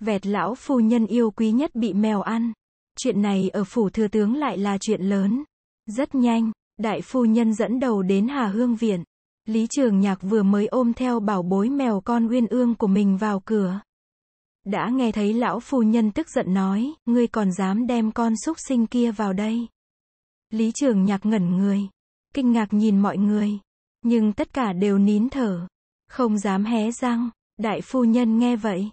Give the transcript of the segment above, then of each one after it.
Vẹt lão phu nhân yêu quý nhất bị mèo ăn. Chuyện này ở phủ thừa tướng lại là chuyện lớn. Rất nhanh, đại phu nhân dẫn đầu đến Hà Hương Viện. Lý Trường Nhạc vừa mới ôm theo bảo bối mèo con uyên ương của mình vào cửa. Đã nghe thấy lão phu nhân tức giận nói, ngươi còn dám đem con xúc sinh kia vào đây. Lý Trường Nhạc ngẩn người, kinh ngạc nhìn mọi người, nhưng tất cả đều nín thở, không dám hé răng. Đại phu nhân nghe vậy,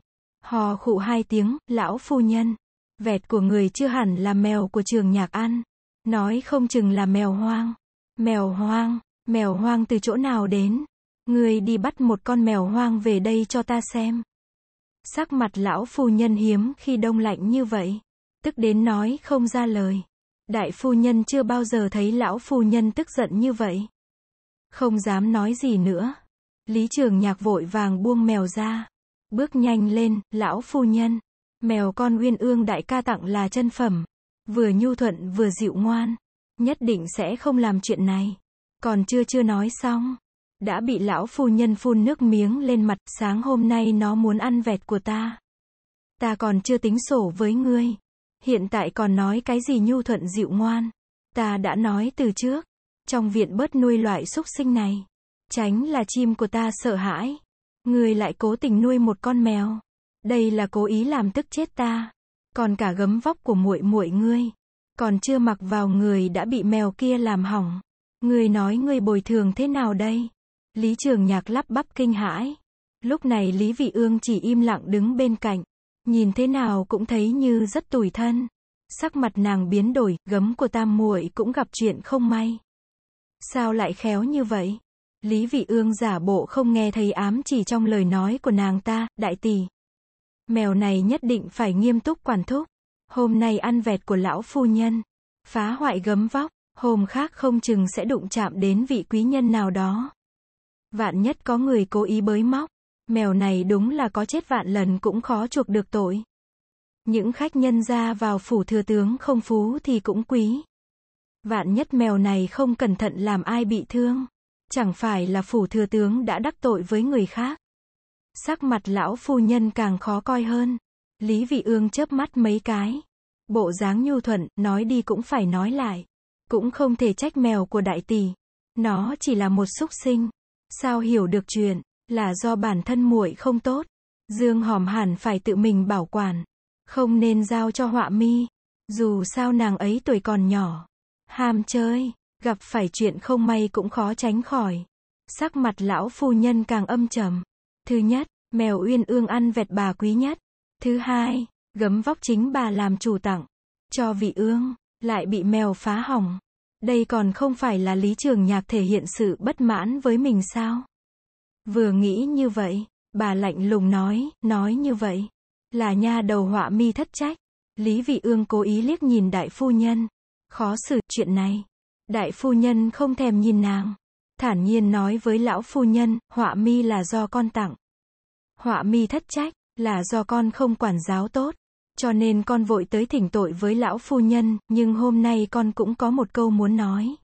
Hò khụ hai tiếng, lão phu nhân. Vẹt của người chưa hẳn là mèo của trường nhạc ăn. Nói không chừng là mèo hoang. Mèo hoang, mèo hoang từ chỗ nào đến? Người đi bắt một con mèo hoang về đây cho ta xem. Sắc mặt lão phu nhân hiếm khi đông lạnh như vậy. Tức đến nói không ra lời. Đại phu nhân chưa bao giờ thấy lão phu nhân tức giận như vậy. Không dám nói gì nữa. Lý trường nhạc vội vàng buông mèo ra. Bước nhanh lên, lão phu nhân. Mèo con uyên ương đại ca tặng là chân phẩm. Vừa nhu thuận vừa dịu ngoan. Nhất định sẽ không làm chuyện này. Còn chưa chưa nói xong. Đã bị lão phu nhân phun nước miếng lên mặt, sáng hôm nay nó muốn ăn vẹt của ta. Ta còn chưa tính sổ với ngươi. Hiện tại còn nói cái gì nhu thuận dịu ngoan. Ta đã nói từ trước. Trong viện bớt nuôi loại xúc sinh này. Tránh là chim của ta sợ hãi. Người lại cố tình nuôi một con mèo. Đây là cố ý làm tức chết ta. Còn cả gấm vóc của muội muội ngươi. Còn chưa mặc vào người đã bị mèo kia làm hỏng. người nói người bồi thường thế nào đây? Lý Trường Nhạc lắp bắp kinh hãi. Lúc này Lý Vị Ương chỉ im lặng đứng bên cạnh. Nhìn thế nào cũng thấy như rất tủi thân. Sắc mặt nàng biến đổi, gấm của tam muội cũng gặp chuyện không may. Sao lại khéo như vậy? Lý Vị Ương giả bộ không nghe thấy ám chỉ trong lời nói của nàng ta, đại tỷ. Mèo này nhất định phải nghiêm túc quản thúc. Hôm nay ăn vẹt của lão phu nhân. Phá hoại gấm vóc, hôm khác không chừng sẽ đụng chạm đến vị quý nhân nào đó. Vạn nhất có người cố ý bới móc. Mèo này đúng là có chết vạn lần cũng khó chuộc được tội. Những khách nhân ra vào phủ thừa tướng không phú thì cũng quý. Vạn nhất mèo này không cẩn thận làm ai bị thương. Chẳng phải là phủ thừa tướng đã đắc tội với người khác. Sắc mặt lão phu nhân càng khó coi hơn. Lý vị ương chớp mắt mấy cái. Bộ dáng nhu thuận, nói đi cũng phải nói lại. Cũng không thể trách mèo của đại tỷ. Nó chỉ là một xúc sinh. Sao hiểu được chuyện, là do bản thân muội không tốt. Dương hòm hẳn phải tự mình bảo quản. Không nên giao cho họa mi. Dù sao nàng ấy tuổi còn nhỏ. Ham chơi, Gặp phải chuyện không may cũng khó tránh khỏi. Sắc mặt lão phu nhân càng âm trầm. Thứ nhất, mèo uyên ương ăn vẹt bà quý nhất. Thứ hai, gấm vóc chính bà làm chủ tặng. Cho vị ương, lại bị mèo phá hỏng. Đây còn không phải là lý trường nhạc thể hiện sự bất mãn với mình sao? Vừa nghĩ như vậy, bà lạnh lùng nói, nói như vậy. Là nha đầu họa mi thất trách. Lý vị ương cố ý liếc nhìn đại phu nhân. Khó xử chuyện này. Đại phu nhân không thèm nhìn nàng. Thản nhiên nói với lão phu nhân, họa mi là do con tặng. Họa mi thất trách, là do con không quản giáo tốt. Cho nên con vội tới thỉnh tội với lão phu nhân, nhưng hôm nay con cũng có một câu muốn nói.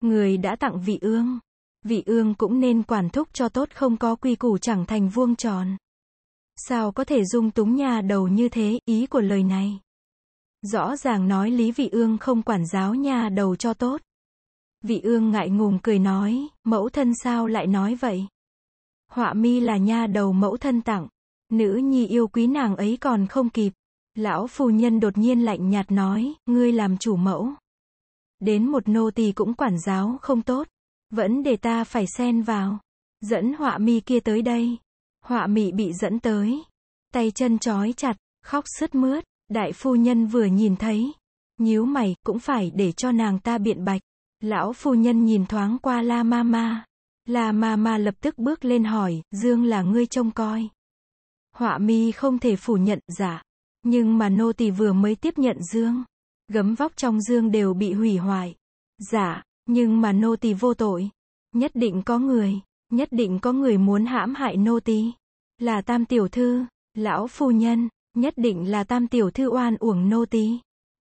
Người đã tặng vị ương. Vị ương cũng nên quản thúc cho tốt không có quy củ chẳng thành vuông tròn. Sao có thể dung túng nhà đầu như thế, ý của lời này. Rõ ràng nói Lý Vị Ương không quản giáo nha đầu cho tốt. Vị Ương ngại ngùng cười nói, mẫu thân sao lại nói vậy? Họa mi là nha đầu mẫu thân tặng, nữ nhi yêu quý nàng ấy còn không kịp. Lão phu nhân đột nhiên lạnh nhạt nói, ngươi làm chủ mẫu. Đến một nô tỳ cũng quản giáo không tốt, vẫn để ta phải xen vào. Dẫn họa mi kia tới đây. Họa mị bị dẫn tới. Tay chân trói chặt, khóc sứt mướt. Đại phu nhân vừa nhìn thấy, nhíu mày, cũng phải để cho nàng ta biện bạch. Lão phu nhân nhìn thoáng qua La Mama. La Mama lập tức bước lên hỏi, Dương là ngươi trông coi. Họa mi không thể phủ nhận, giả. Dạ, nhưng mà nô tỳ vừa mới tiếp nhận Dương. Gấm vóc trong Dương đều bị hủy hoại. Giả, dạ, nhưng mà nô tỳ vô tội. Nhất định có người, nhất định có người muốn hãm hại nô tỳ. Là tam tiểu thư, lão phu nhân, Nhất định là tam tiểu thư oan uổng nô tỳ.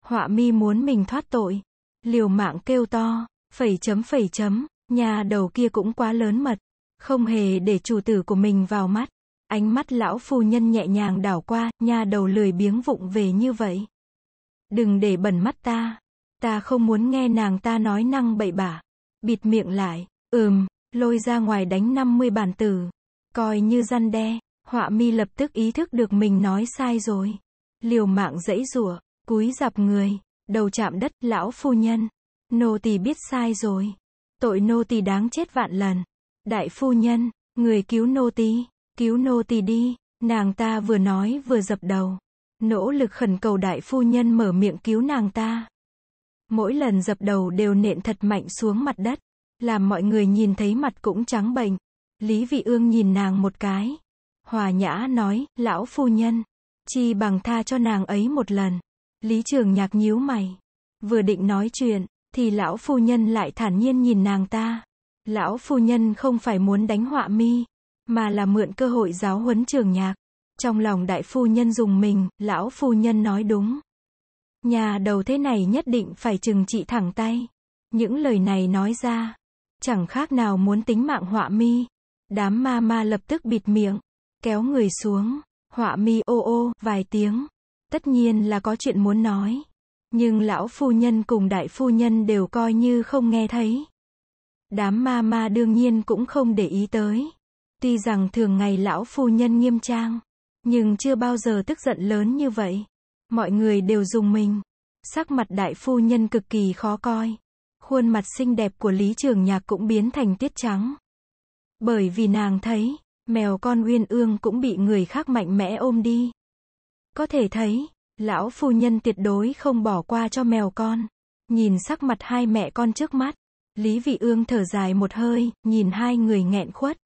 Họa mi muốn mình thoát tội. Liều mạng kêu to, phẩy chấm phẩy chấm, nhà đầu kia cũng quá lớn mật. Không hề để chủ tử của mình vào mắt. Ánh mắt lão phu nhân nhẹ nhàng đảo qua, nhà đầu lười biếng vụng về như vậy. Đừng để bẩn mắt ta. Ta không muốn nghe nàng ta nói năng bậy bạ. Bịt miệng lại, ừm, lôi ra ngoài đánh 50 bản tử. Coi như răn đe. Họa mi lập tức ý thức được mình nói sai rồi. Liều mạng dãy rủa, cúi dạp người, đầu chạm đất, lão phu nhân. Nô tỳ biết sai rồi. Tội nô tỳ đáng chết vạn lần. Đại phu nhân, người cứu nô tỳ, cứu nô tỳ đi. Nàng ta vừa nói vừa dập đầu. Nỗ lực khẩn cầu đại phu nhân mở miệng cứu nàng ta. Mỗi lần dập đầu đều nện thật mạnh xuống mặt đất. Làm mọi người nhìn thấy mặt cũng trắng bệnh. Lý vị ương nhìn nàng một cái. Hòa nhã nói, lão phu nhân, chi bằng tha cho nàng ấy một lần. Lý trường nhạc nhíu mày. Vừa định nói chuyện, thì lão phu nhân lại thản nhiên nhìn nàng ta. Lão phu nhân không phải muốn đánh họa mi, mà là mượn cơ hội giáo huấn trường nhạc. Trong lòng đại phu nhân dùng mình, lão phu nhân nói đúng. Nhà đầu thế này nhất định phải trừng trị thẳng tay. Những lời này nói ra, chẳng khác nào muốn tính mạng họa mi. Đám ma ma lập tức bịt miệng, kéo người xuống, họa mi ô ô, vài tiếng. Tất nhiên là có chuyện muốn nói. Nhưng lão phu nhân cùng đại phu nhân đều coi như không nghe thấy. Đám ma ma đương nhiên cũng không để ý tới. Tuy rằng thường ngày lão phu nhân nghiêm trang, nhưng chưa bao giờ tức giận lớn như vậy. Mọi người đều dùng mình. Sắc mặt đại phu nhân cực kỳ khó coi. Khuôn mặt xinh đẹp của Lý Trường Nhạc cũng biến thành tiết trắng. Bởi vì nàng thấy, Mèo con uyên ương cũng bị người khác mạnh mẽ ôm đi. Có thể thấy, lão phu nhân tuyệt đối không bỏ qua cho mèo con. Nhìn sắc mặt hai mẹ con trước mắt, Lý Vị Ương thở dài một hơi, nhìn hai người nghẹn khuất.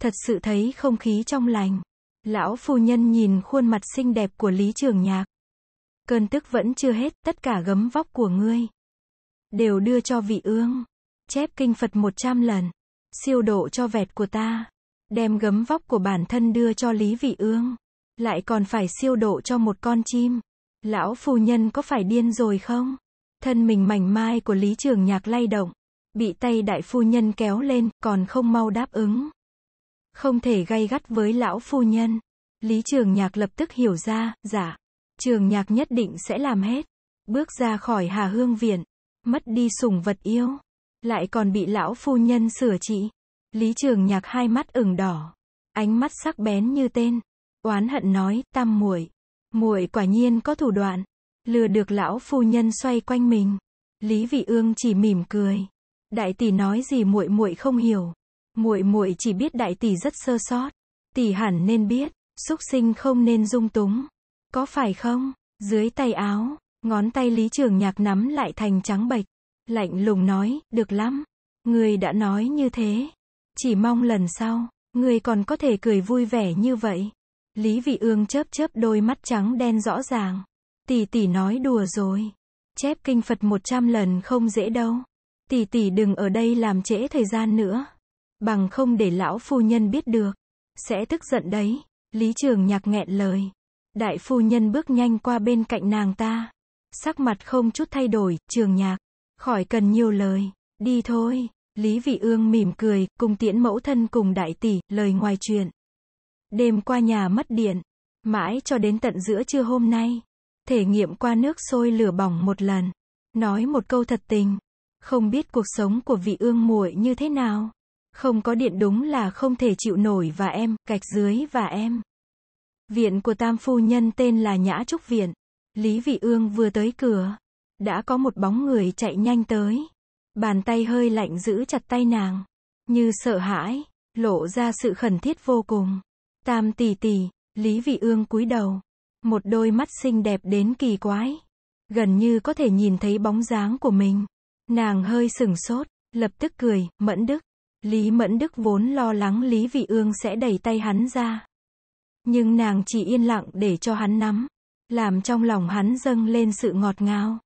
Thật sự thấy không khí trong lành. Lão phu nhân nhìn khuôn mặt xinh đẹp của Lý Trường Nhạc. Cơn tức vẫn chưa hết, tất cả gấm vóc của ngươi. Đều đưa cho vị ương. Chép kinh Phật một trăm lần. Siêu độ cho vẹt của ta đem gấm vóc của bản thân đưa cho Lý Vị Ương, lại còn phải siêu độ cho một con chim. Lão phu nhân có phải điên rồi không? Thân mình mảnh mai của Lý Trường Nhạc lay động, bị tay đại phu nhân kéo lên, còn không mau đáp ứng. Không thể gay gắt với lão phu nhân. Lý Trường Nhạc lập tức hiểu ra, giả. Dạ, Trường Nhạc nhất định sẽ làm hết. Bước ra khỏi Hà Hương Viện, mất đi sủng vật yêu, lại còn bị lão phu nhân sửa trị. Lý Trường Nhạc hai mắt ửng đỏ, ánh mắt sắc bén như tên, oán hận nói, "Tam muội, muội quả nhiên có thủ đoạn, lừa được lão phu nhân xoay quanh mình." Lý Vị Ương chỉ mỉm cười. Đại tỷ nói gì muội muội không hiểu, muội muội chỉ biết đại tỷ rất sơ sót, tỷ hẳn nên biết, súc sinh không nên dung túng, có phải không? Dưới tay áo, ngón tay Lý Trường Nhạc nắm lại thành trắng bệch, lạnh lùng nói, "Được lắm, người đã nói như thế, chỉ mong lần sau, người còn có thể cười vui vẻ như vậy. Lý Vị Ương chớp chớp đôi mắt trắng đen rõ ràng. Tỷ tỷ nói đùa rồi. Chép kinh Phật 100 lần không dễ đâu. Tỷ tỷ đừng ở đây làm trễ thời gian nữa. Bằng không để lão phu nhân biết được. Sẽ tức giận đấy. Lý Trường nhạc nghẹn lời. Đại phu nhân bước nhanh qua bên cạnh nàng ta. Sắc mặt không chút thay đổi, trường nhạc. Khỏi cần nhiều lời. Đi thôi. Lý Vị Ương mỉm cười, cùng tiễn mẫu thân cùng đại tỷ, lời ngoài chuyện. Đêm qua nhà mất điện, mãi cho đến tận giữa trưa hôm nay. Thể nghiệm qua nước sôi lửa bỏng một lần. Nói một câu thật tình. Không biết cuộc sống của vị ương muội như thế nào. Không có điện đúng là không thể chịu nổi và em, gạch dưới và em. Viện của tam phu nhân tên là Nhã Trúc Viện. Lý Vị Ương vừa tới cửa. Đã có một bóng người chạy nhanh tới. Bàn tay hơi lạnh giữ chặt tay nàng, như sợ hãi, lộ ra sự khẩn thiết vô cùng. Tam tỷ tỷ, Lý Vị Ương cúi đầu, một đôi mắt xinh đẹp đến kỳ quái, gần như có thể nhìn thấy bóng dáng của mình. Nàng hơi sừng sốt, lập tức cười, Mẫn Đức. Lý Mẫn Đức vốn lo lắng Lý Vị Ương sẽ đẩy tay hắn ra. Nhưng nàng chỉ yên lặng để cho hắn nắm, làm trong lòng hắn dâng lên sự ngọt ngào.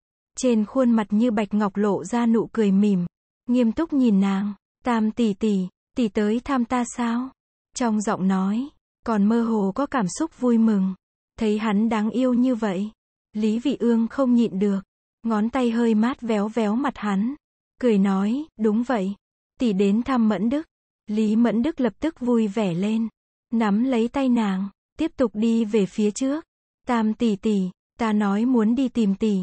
Trên khuôn mặt như bạch ngọc lộ ra nụ cười mỉm. Nghiêm túc nhìn nàng. Tam tỷ tỷ, tỷ tới thăm ta sao? Trong giọng nói, còn mơ hồ có cảm xúc vui mừng. Thấy hắn đáng yêu như vậy. Lý vị ương không nhịn được. Ngón tay hơi mát véo véo mặt hắn. Cười nói, đúng vậy. Tỷ đến thăm Mẫn Đức. Lý Mẫn Đức lập tức vui vẻ lên. Nắm lấy tay nàng, tiếp tục đi về phía trước. Tam tỷ tỷ, ta nói muốn đi tìm tỷ.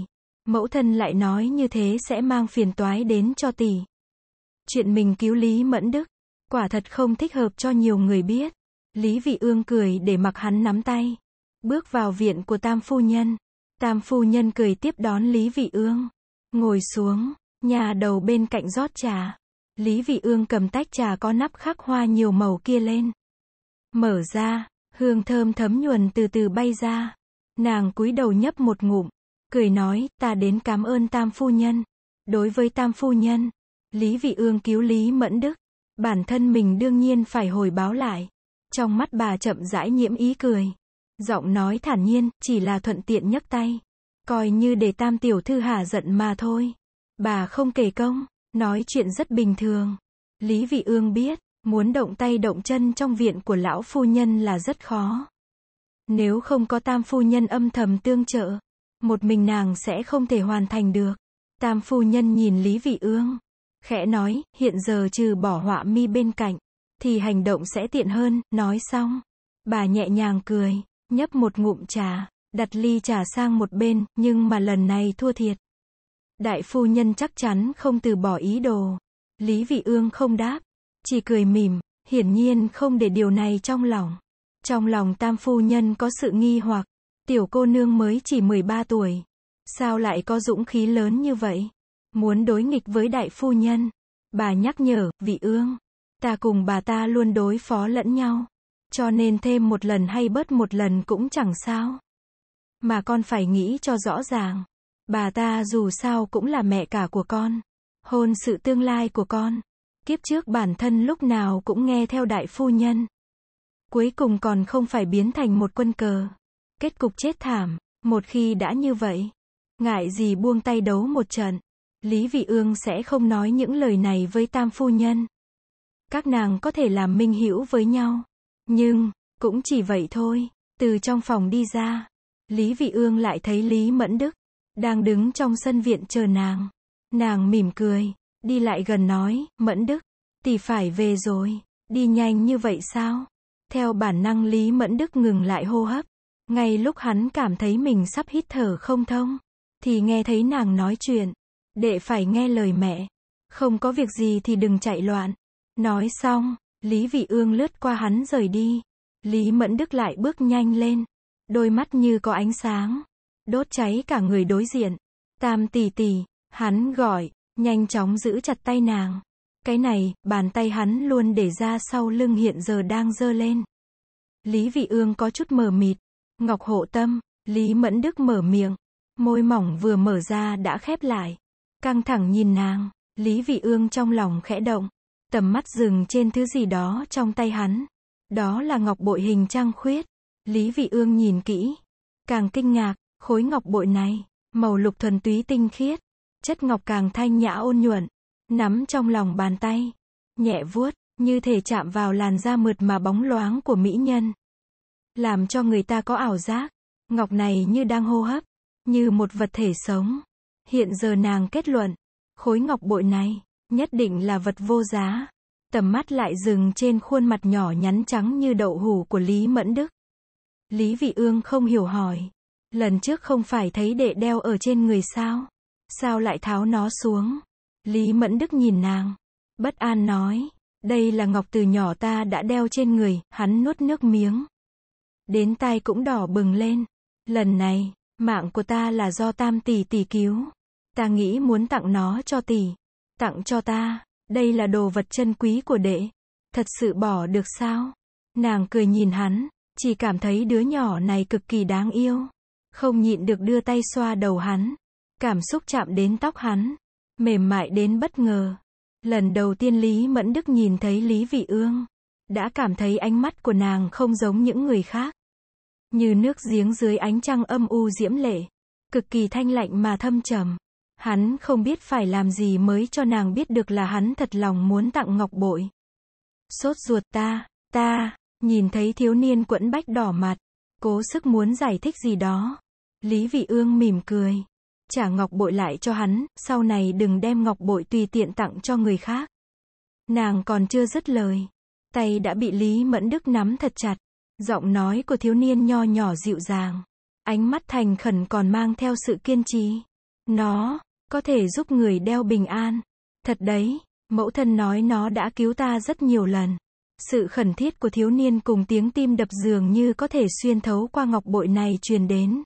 Mẫu thân lại nói như thế sẽ mang phiền toái đến cho tỷ. Chuyện mình cứu Lý Mẫn Đức, quả thật không thích hợp cho nhiều người biết. Lý Vị Ương cười để mặc hắn nắm tay. Bước vào viện của Tam Phu Nhân. Tam Phu Nhân cười tiếp đón Lý Vị Ương. Ngồi xuống, nhà đầu bên cạnh rót trà. Lý Vị Ương cầm tách trà có nắp khắc hoa nhiều màu kia lên. Mở ra, hương thơm thấm nhuần từ từ bay ra. Nàng cúi đầu nhấp một ngụm cười nói, ta đến cảm ơn tam phu nhân. Đối với tam phu nhân, Lý Vị Ương cứu Lý Mẫn Đức, bản thân mình đương nhiên phải hồi báo lại. Trong mắt bà chậm rãi nhiễm ý cười, giọng nói thản nhiên, chỉ là thuận tiện nhấc tay, coi như để tam tiểu thư hà giận mà thôi. Bà không kể công, nói chuyện rất bình thường. Lý Vị Ương biết, muốn động tay động chân trong viện của lão phu nhân là rất khó. Nếu không có tam phu nhân âm thầm tương trợ, một mình nàng sẽ không thể hoàn thành được. Tam phu nhân nhìn Lý Vị Ương. Khẽ nói, hiện giờ trừ bỏ họa mi bên cạnh, thì hành động sẽ tiện hơn, nói xong. Bà nhẹ nhàng cười, nhấp một ngụm trà, đặt ly trà sang một bên, nhưng mà lần này thua thiệt. Đại phu nhân chắc chắn không từ bỏ ý đồ. Lý Vị Ương không đáp, chỉ cười mỉm, hiển nhiên không để điều này trong lòng. Trong lòng tam phu nhân có sự nghi hoặc, Tiểu cô nương mới chỉ 13 tuổi. Sao lại có dũng khí lớn như vậy? Muốn đối nghịch với đại phu nhân. Bà nhắc nhở, vị ương. Ta cùng bà ta luôn đối phó lẫn nhau. Cho nên thêm một lần hay bớt một lần cũng chẳng sao. Mà con phải nghĩ cho rõ ràng. Bà ta dù sao cũng là mẹ cả của con. Hôn sự tương lai của con. Kiếp trước bản thân lúc nào cũng nghe theo đại phu nhân. Cuối cùng còn không phải biến thành một quân cờ. Kết cục chết thảm, một khi đã như vậy, ngại gì buông tay đấu một trận. Lý Vị Ương sẽ không nói những lời này với Tam Phu Nhân. Các nàng có thể làm minh hiểu với nhau. Nhưng, cũng chỉ vậy thôi. Từ trong phòng đi ra, Lý Vị Ương lại thấy Lý Mẫn Đức, đang đứng trong sân viện chờ nàng. Nàng mỉm cười, đi lại gần nói, Mẫn Đức, tỷ phải về rồi, đi nhanh như vậy sao? Theo bản năng Lý Mẫn Đức ngừng lại hô hấp, ngay lúc hắn cảm thấy mình sắp hít thở không thông, thì nghe thấy nàng nói chuyện. Đệ phải nghe lời mẹ. Không có việc gì thì đừng chạy loạn. Nói xong, Lý Vị Ương lướt qua hắn rời đi. Lý Mẫn Đức lại bước nhanh lên. Đôi mắt như có ánh sáng. Đốt cháy cả người đối diện. Tam tỷ tỷ, hắn gọi, nhanh chóng giữ chặt tay nàng. Cái này, bàn tay hắn luôn để ra sau lưng hiện giờ đang dơ lên. Lý Vị Ương có chút mờ mịt, Ngọc Hộ Tâm, Lý Mẫn Đức mở miệng. Môi mỏng vừa mở ra đã khép lại. Căng thẳng nhìn nàng, Lý Vị Ương trong lòng khẽ động. Tầm mắt dừng trên thứ gì đó trong tay hắn. Đó là ngọc bội hình trăng khuyết. Lý Vị Ương nhìn kỹ. Càng kinh ngạc, khối ngọc bội này, màu lục thuần túy tinh khiết. Chất ngọc càng thanh nhã ôn nhuận. Nắm trong lòng bàn tay. Nhẹ vuốt, như thể chạm vào làn da mượt mà bóng loáng của mỹ nhân làm cho người ta có ảo giác. Ngọc này như đang hô hấp, như một vật thể sống. Hiện giờ nàng kết luận, khối ngọc bội này, nhất định là vật vô giá. Tầm mắt lại dừng trên khuôn mặt nhỏ nhắn trắng như đậu hủ của Lý Mẫn Đức. Lý Vị Ương không hiểu hỏi. Lần trước không phải thấy đệ đeo ở trên người sao? Sao lại tháo nó xuống? Lý Mẫn Đức nhìn nàng. Bất an nói. Đây là ngọc từ nhỏ ta đã đeo trên người, hắn nuốt nước miếng. Đến tai cũng đỏ bừng lên. Lần này, mạng của ta là do tam tỷ tỷ cứu. Ta nghĩ muốn tặng nó cho tỷ. Tặng cho ta, đây là đồ vật chân quý của đệ. Thật sự bỏ được sao? Nàng cười nhìn hắn, chỉ cảm thấy đứa nhỏ này cực kỳ đáng yêu. Không nhịn được đưa tay xoa đầu hắn. Cảm xúc chạm đến tóc hắn. Mềm mại đến bất ngờ. Lần đầu tiên Lý Mẫn Đức nhìn thấy Lý Vị Ương. Đã cảm thấy ánh mắt của nàng không giống những người khác. Như nước giếng dưới ánh trăng âm u diễm lệ. Cực kỳ thanh lạnh mà thâm trầm. Hắn không biết phải làm gì mới cho nàng biết được là hắn thật lòng muốn tặng ngọc bội. Sốt ruột ta, ta, nhìn thấy thiếu niên quẫn bách đỏ mặt. Cố sức muốn giải thích gì đó. Lý vị ương mỉm cười. Trả ngọc bội lại cho hắn, sau này đừng đem ngọc bội tùy tiện tặng cho người khác. Nàng còn chưa dứt lời. Tay đã bị Lý Mẫn Đức nắm thật chặt. Giọng nói của thiếu niên nho nhỏ dịu dàng. Ánh mắt thành khẩn còn mang theo sự kiên trì. Nó, có thể giúp người đeo bình an. Thật đấy, mẫu thân nói nó đã cứu ta rất nhiều lần. Sự khẩn thiết của thiếu niên cùng tiếng tim đập dường như có thể xuyên thấu qua ngọc bội này truyền đến.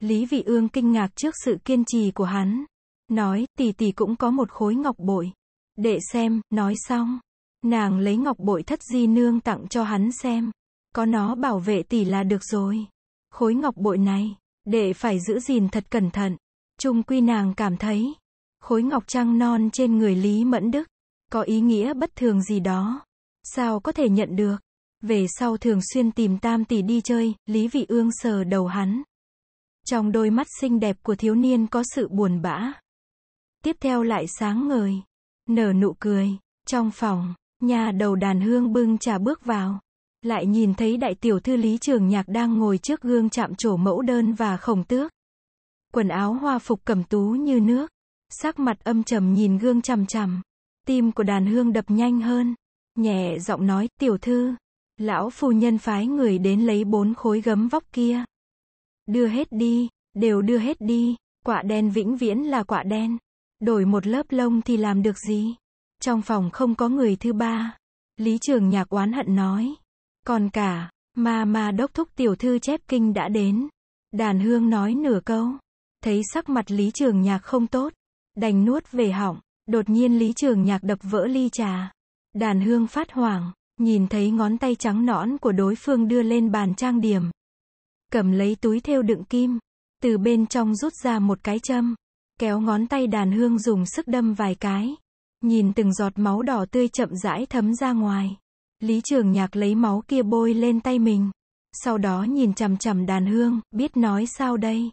Lý Vị Ương kinh ngạc trước sự kiên trì của hắn. Nói, tỷ tỷ cũng có một khối ngọc bội. Để xem, nói xong. Nàng lấy ngọc bội thất di nương tặng cho hắn xem. Có nó bảo vệ tỷ là được rồi. Khối ngọc bội này, đệ phải giữ gìn thật cẩn thận. Trung quy nàng cảm thấy, khối ngọc trăng non trên người Lý Mẫn Đức, có ý nghĩa bất thường gì đó. Sao có thể nhận được? Về sau thường xuyên tìm tam tỷ đi chơi, Lý Vị Ương sờ đầu hắn. Trong đôi mắt xinh đẹp của thiếu niên có sự buồn bã. Tiếp theo lại sáng ngời, nở nụ cười, trong phòng, nhà đầu đàn hương bưng trà bước vào lại nhìn thấy đại tiểu thư Lý Trường Nhạc đang ngồi trước gương chạm trổ mẫu đơn và khổng tước. Quần áo hoa phục cẩm tú như nước, sắc mặt âm trầm nhìn gương chằm chằm. Tim của đàn hương đập nhanh hơn, nhẹ giọng nói, tiểu thư, lão phu nhân phái người đến lấy bốn khối gấm vóc kia. Đưa hết đi, đều đưa hết đi, quả đen vĩnh viễn là quả đen. Đổi một lớp lông thì làm được gì? Trong phòng không có người thứ ba. Lý Trường Nhạc oán hận nói. Còn cả, mà mà đốc thúc tiểu thư chép kinh đã đến. Đàn hương nói nửa câu. Thấy sắc mặt Lý Trường Nhạc không tốt. Đành nuốt về họng Đột nhiên Lý Trường Nhạc đập vỡ ly trà. Đàn hương phát hoảng. Nhìn thấy ngón tay trắng nõn của đối phương đưa lên bàn trang điểm. Cầm lấy túi thêu đựng kim. Từ bên trong rút ra một cái châm. Kéo ngón tay đàn hương dùng sức đâm vài cái. Nhìn từng giọt máu đỏ tươi chậm rãi thấm ra ngoài. Lý Trường Nhạc lấy máu kia bôi lên tay mình. Sau đó nhìn chằm chằm đàn hương, biết nói sao đây.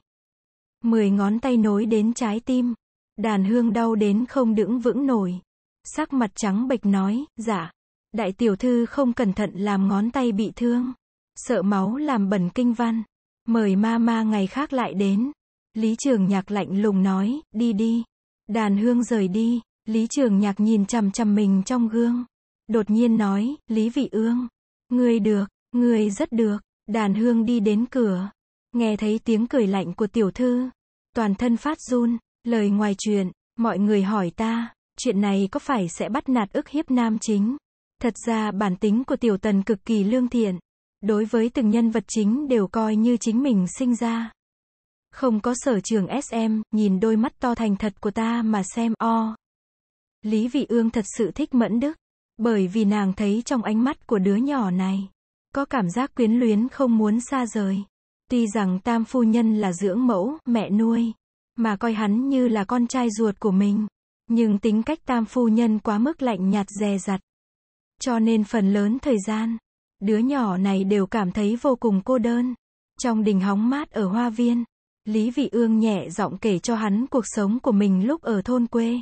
Mười ngón tay nối đến trái tim. Đàn hương đau đến không đứng vững nổi. Sắc mặt trắng bệch nói, dạ. Đại tiểu thư không cẩn thận làm ngón tay bị thương. Sợ máu làm bẩn kinh văn. Mời ma ma ngày khác lại đến. Lý Trường Nhạc lạnh lùng nói, đi đi. Đàn hương rời đi. Lý Trường Nhạc nhìn chằm chằm mình trong gương đột nhiên nói, Lý Vị Ương, người được, người rất được, đàn hương đi đến cửa, nghe thấy tiếng cười lạnh của tiểu thư, toàn thân phát run, lời ngoài chuyện, mọi người hỏi ta, chuyện này có phải sẽ bắt nạt ức hiếp nam chính? Thật ra bản tính của tiểu tần cực kỳ lương thiện, đối với từng nhân vật chính đều coi như chính mình sinh ra. Không có sở trường SM, nhìn đôi mắt to thành thật của ta mà xem o. Lý Vị Ương thật sự thích Mẫn Đức. Bởi vì nàng thấy trong ánh mắt của đứa nhỏ này, có cảm giác quyến luyến không muốn xa rời. Tuy rằng tam phu nhân là dưỡng mẫu, mẹ nuôi, mà coi hắn như là con trai ruột của mình. Nhưng tính cách tam phu nhân quá mức lạnh nhạt dè dặt. Cho nên phần lớn thời gian, đứa nhỏ này đều cảm thấy vô cùng cô đơn. Trong đình hóng mát ở hoa viên, Lý Vị Ương nhẹ giọng kể cho hắn cuộc sống của mình lúc ở thôn quê.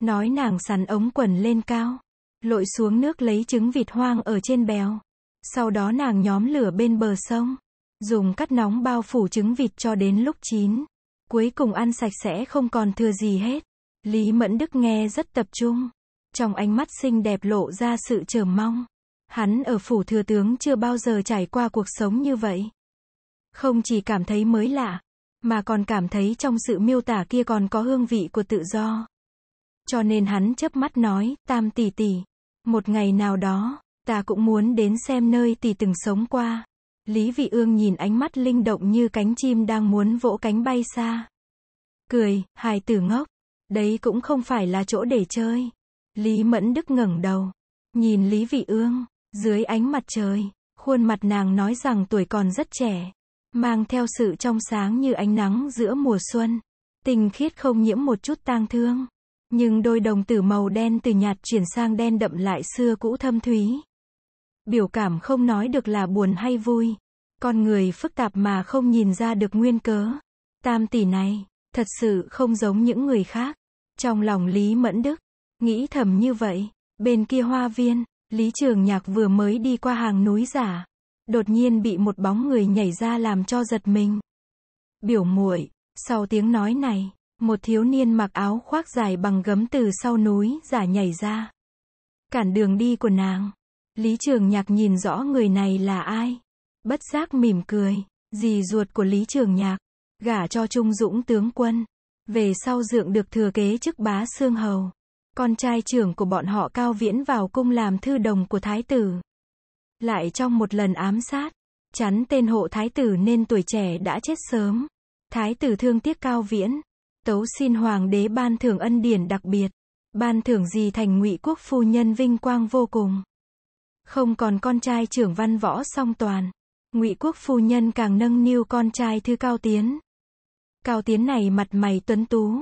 Nói nàng sắn ống quần lên cao, lội xuống nước lấy trứng vịt hoang ở trên bèo. Sau đó nàng nhóm lửa bên bờ sông, dùng cắt nóng bao phủ trứng vịt cho đến lúc chín. Cuối cùng ăn sạch sẽ không còn thừa gì hết. Lý Mẫn Đức nghe rất tập trung. Trong ánh mắt xinh đẹp lộ ra sự chờ mong. Hắn ở phủ thừa tướng chưa bao giờ trải qua cuộc sống như vậy. Không chỉ cảm thấy mới lạ, mà còn cảm thấy trong sự miêu tả kia còn có hương vị của tự do. Cho nên hắn chớp mắt nói, tam tỷ tỷ, một ngày nào đó, ta cũng muốn đến xem nơi tỷ từng sống qua. Lý Vị Ương nhìn ánh mắt linh động như cánh chim đang muốn vỗ cánh bay xa. Cười, hài tử ngốc. Đấy cũng không phải là chỗ để chơi. Lý Mẫn Đức ngẩng đầu. Nhìn Lý Vị Ương, dưới ánh mặt trời, khuôn mặt nàng nói rằng tuổi còn rất trẻ. Mang theo sự trong sáng như ánh nắng giữa mùa xuân. Tình khiết không nhiễm một chút tang thương. Nhưng đôi đồng tử màu đen từ nhạt chuyển sang đen đậm lại xưa cũ thâm thúy. Biểu cảm không nói được là buồn hay vui. Con người phức tạp mà không nhìn ra được nguyên cớ. Tam tỷ này, thật sự không giống những người khác. Trong lòng Lý Mẫn Đức, nghĩ thầm như vậy. Bên kia hoa viên, Lý Trường Nhạc vừa mới đi qua hàng núi giả. Đột nhiên bị một bóng người nhảy ra làm cho giật mình. Biểu muội sau tiếng nói này, một thiếu niên mặc áo khoác dài bằng gấm từ sau núi giả nhảy ra. Cản đường đi của nàng. Lý Trường Nhạc nhìn rõ người này là ai. Bất giác mỉm cười. Dì ruột của Lý Trường Nhạc. Gả cho Trung Dũng tướng quân. Về sau dượng được thừa kế chức bá Sương Hầu. Con trai trưởng của bọn họ cao viễn vào cung làm thư đồng của thái tử. Lại trong một lần ám sát. Chắn tên hộ thái tử nên tuổi trẻ đã chết sớm. Thái tử thương tiếc cao viễn, tấu xin hoàng đế ban thưởng ân điển đặc biệt ban thưởng gì thành ngụy quốc phu nhân vinh quang vô cùng không còn con trai trưởng văn võ song toàn ngụy quốc phu nhân càng nâng niu con trai thư cao tiến cao tiến này mặt mày tuấn tú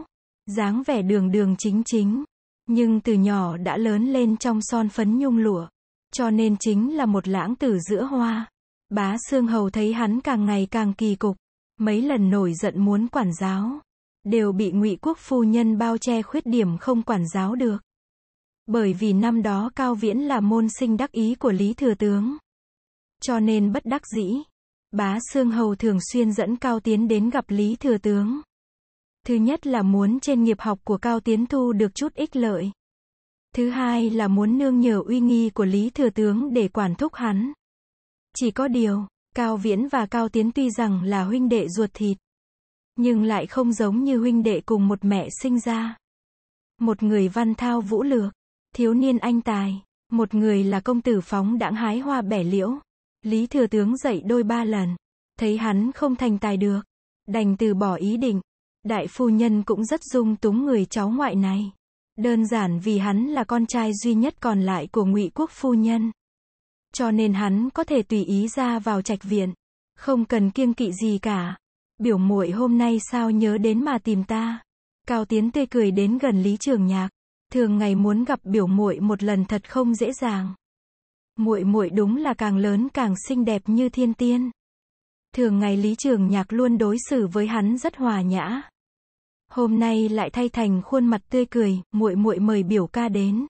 dáng vẻ đường đường chính chính nhưng từ nhỏ đã lớn lên trong son phấn nhung lụa cho nên chính là một lãng tử giữa hoa bá sương hầu thấy hắn càng ngày càng kỳ cục mấy lần nổi giận muốn quản giáo đều bị ngụy quốc phu nhân bao che khuyết điểm không quản giáo được. Bởi vì năm đó Cao Viễn là môn sinh đắc ý của Lý Thừa Tướng. Cho nên bất đắc dĩ, bá Sương Hầu thường xuyên dẫn Cao Tiến đến gặp Lý Thừa Tướng. Thứ nhất là muốn trên nghiệp học của Cao Tiến thu được chút ích lợi. Thứ hai là muốn nương nhờ uy nghi của Lý Thừa Tướng để quản thúc hắn. Chỉ có điều, Cao Viễn và Cao Tiến tuy rằng là huynh đệ ruột thịt, nhưng lại không giống như huynh đệ cùng một mẹ sinh ra. Một người văn thao vũ lược, thiếu niên anh tài, một người là công tử phóng đãng hái hoa bẻ liễu. Lý thừa tướng dậy đôi ba lần, thấy hắn không thành tài được, đành từ bỏ ý định. Đại phu nhân cũng rất dung túng người cháu ngoại này. Đơn giản vì hắn là con trai duy nhất còn lại của ngụy quốc phu nhân. Cho nên hắn có thể tùy ý ra vào trạch viện. Không cần kiêng kỵ gì cả. Biểu muội hôm nay sao nhớ đến mà tìm ta? Cao Tiến Tê cười đến gần Lý Trường Nhạc, thường ngày muốn gặp biểu muội một lần thật không dễ dàng. Muội muội đúng là càng lớn càng xinh đẹp như thiên tiên. Thường ngày Lý Trường Nhạc luôn đối xử với hắn rất hòa nhã. Hôm nay lại thay thành khuôn mặt tươi cười, muội muội mời biểu ca đến.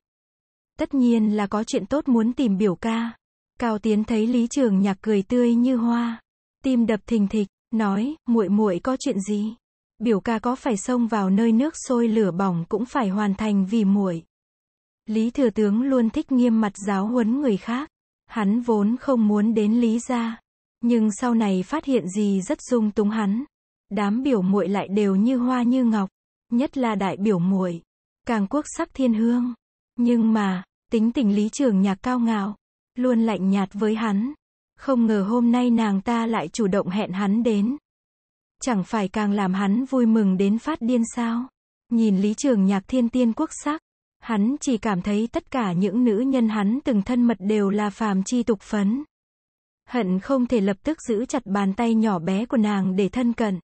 Tất nhiên là có chuyện tốt muốn tìm biểu ca. Cao Tiến thấy Lý Trường Nhạc cười tươi như hoa, tim đập thình thịch, Nói, muội muội có chuyện gì? Biểu ca có phải xông vào nơi nước sôi lửa bỏng cũng phải hoàn thành vì muội. Lý thừa tướng luôn thích nghiêm mặt giáo huấn người khác. Hắn vốn không muốn đến Lý gia, nhưng sau này phát hiện gì rất dung túng hắn. Đám biểu muội lại đều như hoa như ngọc, nhất là đại biểu muội, càng quốc sắc thiên hương. Nhưng mà, tính tình Lý Trường Nhạc cao ngạo, luôn lạnh nhạt với hắn. Không ngờ hôm nay nàng ta lại chủ động hẹn hắn đến. Chẳng phải càng làm hắn vui mừng đến phát điên sao? Nhìn Lý Trường Nhạc thiên tiên quốc sắc, hắn chỉ cảm thấy tất cả những nữ nhân hắn từng thân mật đều là phàm chi tục phấn. Hận không thể lập tức giữ chặt bàn tay nhỏ bé của nàng để thân cận.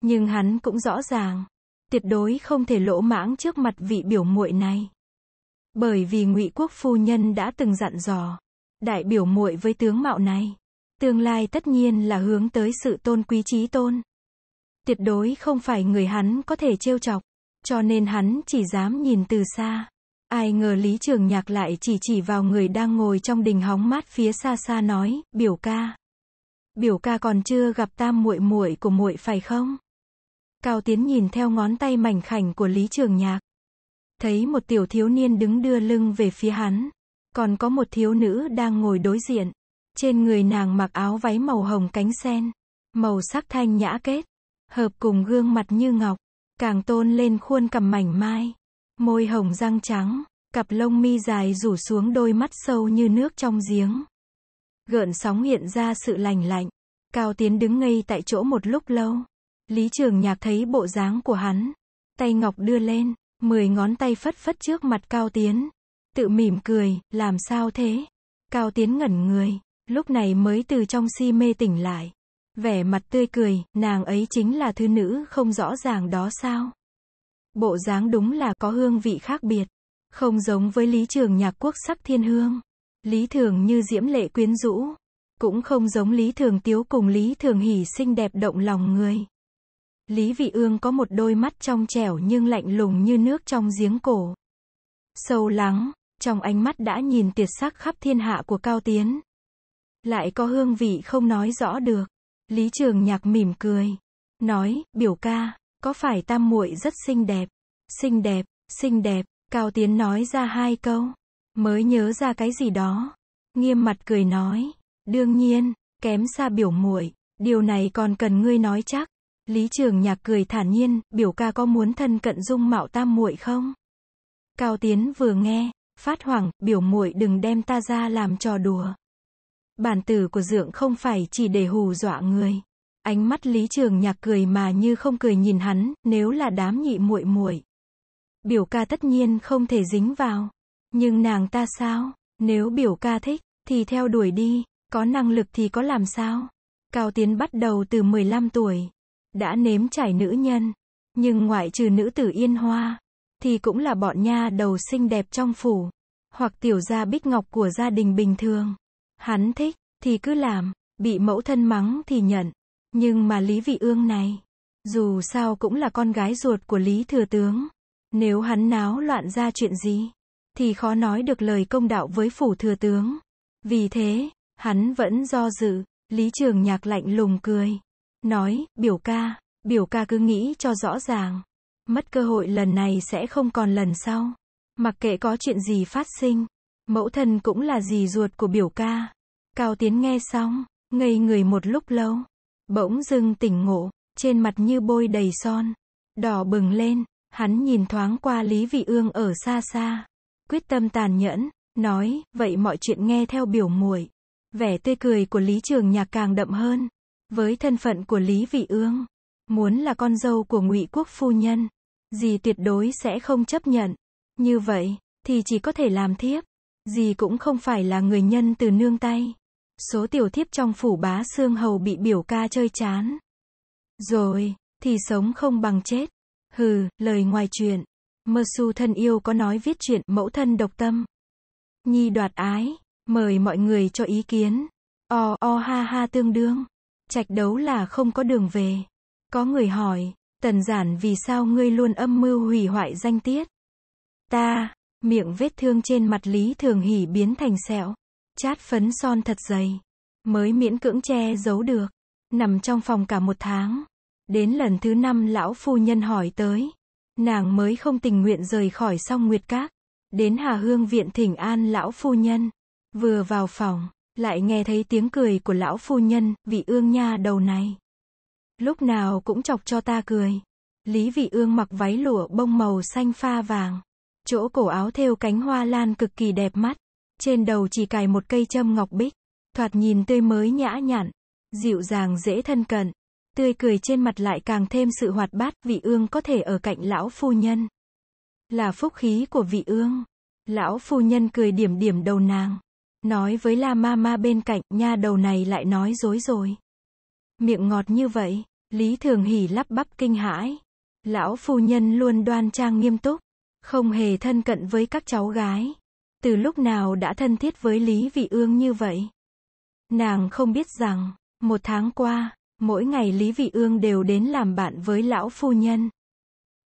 Nhưng hắn cũng rõ ràng, tuyệt đối không thể lỗ mãng trước mặt vị biểu muội này. Bởi vì Ngụy Quốc phu nhân đã từng dặn dò đại biểu muội với tướng mạo này. Tương lai tất nhiên là hướng tới sự tôn quý trí tôn. Tuyệt đối không phải người hắn có thể trêu chọc, cho nên hắn chỉ dám nhìn từ xa. Ai ngờ Lý Trường Nhạc lại chỉ chỉ vào người đang ngồi trong đình hóng mát phía xa xa nói, biểu ca. Biểu ca còn chưa gặp tam muội muội của muội phải không? Cao Tiến nhìn theo ngón tay mảnh khảnh của Lý Trường Nhạc. Thấy một tiểu thiếu niên đứng đưa lưng về phía hắn. Còn có một thiếu nữ đang ngồi đối diện. Trên người nàng mặc áo váy màu hồng cánh sen, màu sắc thanh nhã kết, hợp cùng gương mặt như ngọc, càng tôn lên khuôn cằm mảnh mai, môi hồng răng trắng, cặp lông mi dài rủ xuống đôi mắt sâu như nước trong giếng. Gợn sóng hiện ra sự lành lạnh, Cao Tiến đứng ngây tại chỗ một lúc lâu. Lý Trường Nhạc thấy bộ dáng của hắn, tay ngọc đưa lên, mười ngón tay phất phất trước mặt Cao Tiến. Tự mỉm cười, làm sao thế? Cao Tiến ngẩn người, lúc này mới từ trong si mê tỉnh lại. Vẻ mặt tươi cười, nàng ấy chính là thư nữ không rõ ràng đó sao? Bộ dáng đúng là có hương vị khác biệt. Không giống với lý trường nhạc quốc sắc thiên hương. Lý thường như diễm lệ quyến rũ. Cũng không giống lý thường tiếu cùng lý thường hỉ xinh đẹp động lòng người. Lý vị ương có một đôi mắt trong trẻo nhưng lạnh lùng như nước trong giếng cổ. Sâu lắng, trong ánh mắt đã nhìn tiệt sắc khắp thiên hạ của Cao Tiến. Lại có hương vị không nói rõ được. Lý Trường Nhạc mỉm cười, nói, biểu ca, có phải tam muội rất xinh đẹp? Xinh đẹp, xinh đẹp, Cao Tiến nói ra hai câu, mới nhớ ra cái gì đó, nghiêm mặt cười nói, đương nhiên, kém xa biểu muội, điều này còn cần ngươi nói chắc. Lý Trường Nhạc cười thản nhiên, biểu ca có muốn thân cận dung mạo tam muội không? Cao Tiến vừa nghe, phát hoảng, biểu muội đừng đem ta ra làm trò đùa. Bản tử của dượng không phải chỉ để hù dọa người. Ánh mắt Lý Trường Nhạc cười mà như không cười nhìn hắn, nếu là đám nhị muội muội. Biểu ca tất nhiên không thể dính vào, nhưng nàng ta sao? Nếu biểu ca thích thì theo đuổi đi, có năng lực thì có làm sao? Cao Tiến bắt đầu từ 15 tuổi, đã nếm trải nữ nhân, nhưng ngoại trừ nữ tử Yên Hoa, thì cũng là bọn nha đầu xinh đẹp trong phủ, hoặc tiểu gia bích ngọc của gia đình bình thường. Hắn thích, thì cứ làm, bị mẫu thân mắng thì nhận. Nhưng mà Lý Vị Ương này, dù sao cũng là con gái ruột của Lý Thừa Tướng. Nếu hắn náo loạn ra chuyện gì, thì khó nói được lời công đạo với phủ thừa tướng. Vì thế, hắn vẫn do dự, Lý Trường Nhạc lạnh lùng cười. Nói, biểu ca, biểu ca cứ nghĩ cho rõ ràng. Mất cơ hội lần này sẽ không còn lần sau. Mặc kệ có chuyện gì phát sinh, mẫu thân cũng là dì ruột của biểu ca. Cao Tiến nghe xong, ngây người một lúc lâu. Bỗng dưng tỉnh ngộ, trên mặt như bôi đầy son. Đỏ bừng lên, hắn nhìn thoáng qua Lý Vị Ương ở xa xa. Quyết tâm tàn nhẫn, nói, vậy mọi chuyện nghe theo biểu muội. Vẻ tươi cười của Lý Trường Nhạc càng đậm hơn. Với thân phận của Lý Vị Ương, muốn là con dâu của Ngụy Quốc phu nhân, Dì tuyệt đối sẽ không chấp nhận. Như vậy, thì chỉ có thể làm thiếp. Dì cũng không phải là người nhân từ nương tay. Số tiểu thiếp trong phủ bá xương hầu bị biểu ca chơi chán. Rồi, thì sống không bằng chết. Hừ, lời ngoài chuyện. Mơ su thân yêu có nói viết chuyện mẫu thân độc tâm. Nhi đoạt ái, mời mọi người cho ý kiến. O o ha ha tương đương. Trạch đấu là không có đường về. Có người hỏi, Tần giản vì sao ngươi luôn âm mưu hủy hoại danh tiết? Ta, miệng vết thương trên mặt Lý Thường Hỷ biến thành sẹo, chát phấn son thật dày, mới miễn cưỡng che giấu được, nằm trong phòng cả một tháng. Đến lần thứ năm lão phu nhân hỏi tới, nàng mới không tình nguyện rời khỏi song nguyệt các, đến Hà Hương viện thỉnh an lão phu nhân, vừa vào phòng, lại nghe thấy tiếng cười của lão phu nhân, vị ương nha đầu này. Lúc nào cũng chọc cho ta cười. Lý Vị Ương mặc váy lụa bông màu xanh pha vàng. Chỗ cổ áo thêu cánh hoa lan cực kỳ đẹp mắt. Trên đầu chỉ cài một cây châm ngọc bích. Thoạt nhìn tươi mới nhã nhặn. Dịu dàng dễ thân cận. Tươi cười trên mặt lại càng thêm sự hoạt bát. Vị Ương có thể ở cạnh lão phu nhân. Là phúc khí của Vị Ương. Lão phu nhân cười điểm điểm đầu nàng. Nói với La ma ma bên cạnh, nha đầu này lại nói dối rồi. Miệng ngọt như vậy. Lý Thường Hỷ lắp bắp kinh hãi. Lão phu nhân luôn đoan trang nghiêm túc, không hề thân cận với các cháu gái. Từ lúc nào đã thân thiết với Lý Vị Ương như vậy? Nàng không biết rằng, một tháng qua, mỗi ngày Lý Vị Ương đều đến làm bạn với lão phu nhân.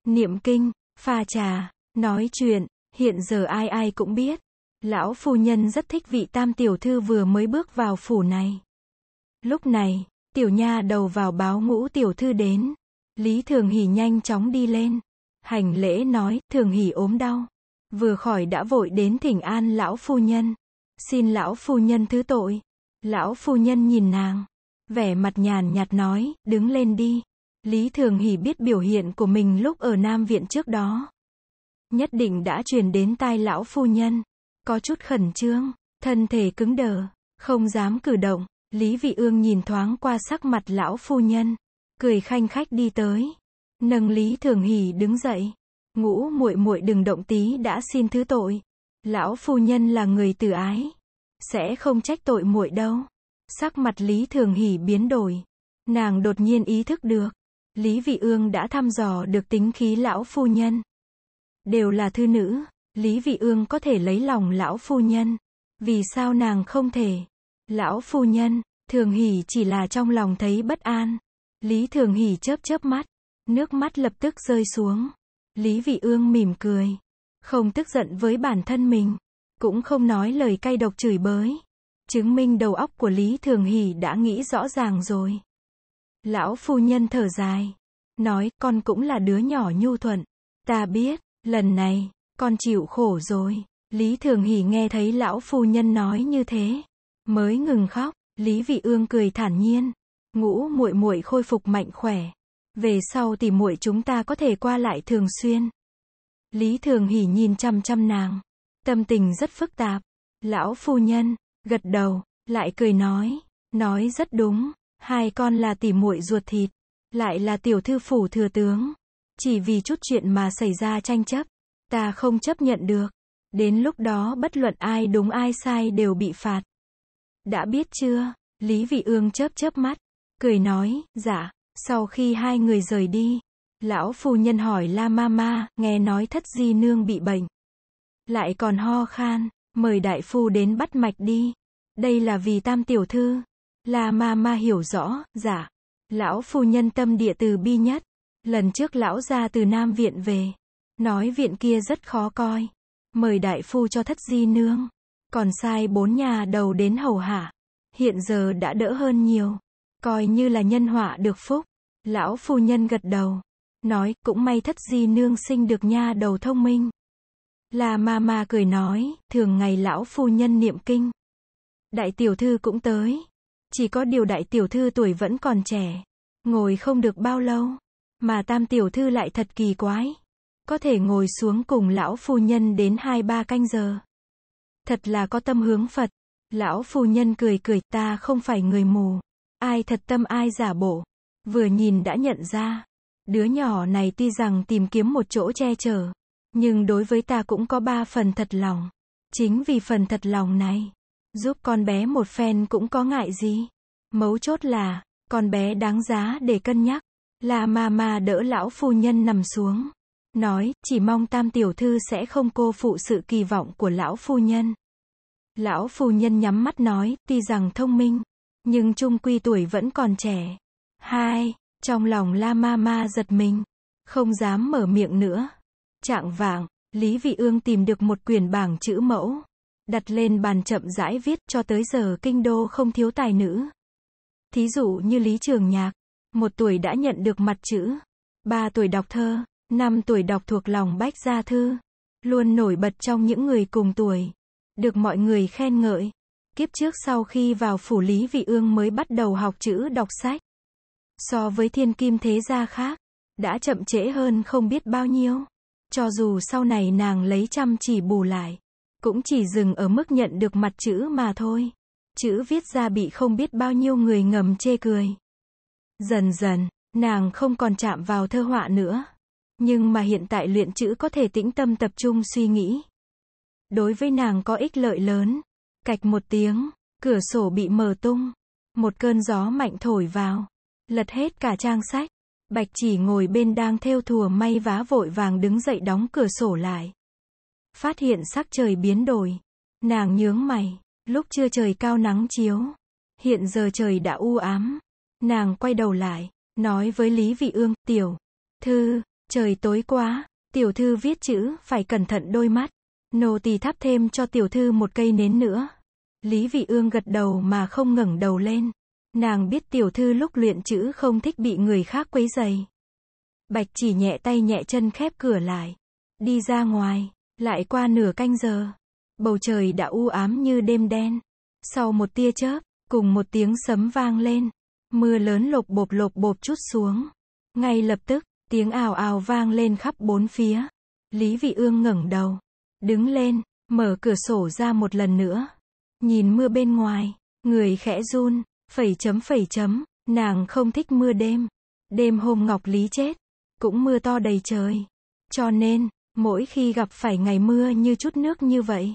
Niệm kinh, pha trà, nói chuyện, hiện giờ ai ai cũng biết. Lão phu nhân rất thích vị tam tiểu thư vừa mới bước vào phủ này. Lúc này, Tiểu nha đầu vào báo ngũ tiểu thư đến. Lý Thường Hỷ nhanh chóng đi lên. Hành lễ nói, Thường Hỷ ốm đau. Vừa khỏi đã vội đến thỉnh an lão phu nhân. Xin lão phu nhân thứ tội. Lão phu nhân nhìn nàng. Vẻ mặt nhàn nhạt nói, đứng lên đi. Lý Thường Hỷ biết biểu hiện của mình lúc ở Nam Viện trước đó. Nhất định đã truyền đến tai lão phu nhân. Có chút khẩn trương, thân thể cứng đờ, không dám cử động. Lý Vị Ương nhìn thoáng qua sắc mặt lão phu nhân, cười khanh khách đi tới, nâng Lý Thường Hỷ đứng dậy, "Ngũ muội muội đừng động tí đã xin thứ tội, lão phu nhân là người từ ái, sẽ không trách tội muội đâu." Sắc mặt Lý Thường Hỷ biến đổi, nàng đột nhiên ý thức được, Lý Vị Ương đã thăm dò được tính khí lão phu nhân. Đều là thư nữ, Lý Vị Ương có thể lấy lòng lão phu nhân, vì sao nàng không thể? Lão phu nhân, thường hỉ chỉ là trong lòng thấy bất an. Lý thường hỉ chớp chớp mắt, nước mắt lập tức rơi xuống. Lý vị ương mỉm cười, không tức giận với bản thân mình, cũng không nói lời cay độc chửi bới. Chứng minh đầu óc của Lý thường hỉ đã nghĩ rõ ràng rồi. Lão phu nhân thở dài, nói con cũng là đứa nhỏ nhu thuận. Ta biết, lần này, con chịu khổ rồi. Lý Thường hỉ nghe thấy lão phu nhân nói như thế, Mới ngừng khóc, Lý Vị Ương cười thản nhiên. Ngũ muội muội khôi phục mạnh khỏe. Về sau thì muội chúng ta có thể qua lại thường xuyên. Lý Thường Hỉ nhìn chăm chăm nàng. Tâm tình rất phức tạp. Lão phu nhân, gật đầu, lại cười nói. Nói rất đúng, hai con là tỉ muội ruột thịt. Lại là tiểu thư phủ thừa tướng. Chỉ vì chút chuyện mà xảy ra tranh chấp. Ta không chấp nhận được. Đến lúc đó bất luận ai đúng ai sai đều bị phạt. Đã biết chưa? Lý Vị Ương chớp chớp mắt, cười nói, dạ. Sau khi hai người rời đi, lão phu nhân hỏi La ma, nghe nói thất di nương bị bệnh. Lại còn ho khan, mời đại phu đến bắt mạch đi. Đây là vì tam tiểu thư. La ma hiểu rõ, dạ. Lão phu nhân tâm địa từ bi nhất. Lần trước lão ra từ Nam Viện về. Nói viện kia rất khó coi. Mời đại phu cho thất di nương còn sai bốn nhà đầu đến hầu hạ. Hiện giờ đã đỡ hơn nhiều, coi như là nhân họa được phúc. Lão phu nhân gật đầu, nói cũng may thất di nương sinh được nha đầu thông minh. Là ma ma cười nói, thường ngày lão phu nhân niệm kinh. Đại tiểu thư cũng tới, chỉ có điều đại tiểu thư tuổi vẫn còn trẻ, ngồi không được bao lâu, mà tam tiểu thư lại thật kỳ quái. Có thể ngồi xuống cùng lão phu nhân đến hai ba canh giờ. Thật là có tâm hướng Phật. Lão phu nhân cười cười ta không phải người mù. Ai thật tâm ai giả bộ. Vừa nhìn đã nhận ra. Đứa nhỏ này tuy rằng tìm kiếm một chỗ che chở. Nhưng đối với ta cũng có ba phần thật lòng. Chính vì phần thật lòng này. Giúp con bé một phen cũng có ngại gì. Mấu chốt là, con bé đáng giá để cân nhắc. Là ma ma đỡ lão phu nhân nằm xuống. Nói, chỉ mong tam tiểu thư sẽ không cô phụ sự kỳ vọng của lão phu nhân. Lão phu nhân nhắm mắt nói, tuy rằng thông minh, nhưng trung quy tuổi vẫn còn trẻ. Hai, trong lòng la ma ma giật mình, không dám mở miệng nữa. Trạng vạng Lý Vị Ương tìm được một quyển bảng chữ mẫu, đặt lên bàn chậm rãi viết cho tới giờ kinh đô không thiếu tài nữ. Thí dụ như Lý Trường Nhạc, một tuổi đã nhận được mặt chữ, ba tuổi đọc thơ, năm tuổi đọc thuộc lòng bách gia thư, luôn nổi bật trong những người cùng tuổi, được mọi người khen ngợi. Kiếp trước sau khi vào phủ Lý Vị Ương mới bắt đầu học chữ đọc sách. So với thiên kim thế gia khác, đã chậm trễ hơn không biết bao nhiêu. Cho dù sau này nàng lấy chăm chỉ bù lại, cũng chỉ dừng ở mức nhận được mặt chữ mà thôi. Chữ viết ra bị không biết bao nhiêu người ngầm chê cười. Dần dần, nàng không còn chạm vào thơ họa nữa. Nhưng mà hiện tại luyện chữ có thể tĩnh tâm tập trung suy nghĩ. Đối với nàng có ích lợi lớn. Cạch một tiếng, cửa sổ bị mở tung. Một cơn gió mạnh thổi vào. Lật hết cả trang sách. Bạch chỉ ngồi bên đang theo thùa may vá vội vàng đứng dậy đóng cửa sổ lại. Phát hiện sắc trời biến đổi. Nàng nhướng mày. Lúc chưa trời cao nắng chiếu. Hiện giờ trời đã u ám. Nàng quay đầu lại. Nói với Lý Vị Ương, tiểu. Thư, Trời tối quá, tiểu thư viết chữ, phải cẩn thận đôi mắt. Nô tỳ thắp thêm cho tiểu thư một cây nến nữa. Lý Vị Ương gật đầu mà không ngẩng đầu lên. Nàng biết tiểu thư lúc luyện chữ không thích bị người khác quấy rầy. Bạch chỉ nhẹ tay nhẹ chân khép cửa lại. Đi ra ngoài, lại qua nửa canh giờ. Bầu trời đã u ám như đêm đen. Sau một tia chớp, cùng một tiếng sấm vang lên. Mưa lớn lộp bộp lộp bộp chút xuống. Ngay lập tức, Tiếng ào ào vang lên khắp bốn phía. Lý Vị Ương ngẩng đầu, đứng lên, mở cửa sổ ra một lần nữa. Nhìn mưa bên ngoài, người khẽ run, phẩy chấm phẩy chấm, nàng không thích mưa đêm. Đêm hôm Ngọc Lý chết, cũng mưa to đầy trời. Cho nên, mỗi khi gặp phải ngày mưa như chút nước như vậy,